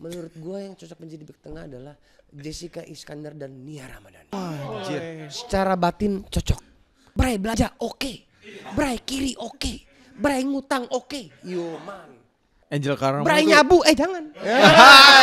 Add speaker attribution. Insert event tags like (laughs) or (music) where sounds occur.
Speaker 1: menurut gue yang cocok menjadi back tengah adalah Jessica Iskandar dan Nia Ramadan.
Speaker 2: Anjir. Secara batin cocok. Bray belajar oke. Okay. Bray kiri oke. Okay. Bray ngutang oke. Okay. Yo man.
Speaker 3: Angel Karamo Bray nyabu, eh jangan. (laughs)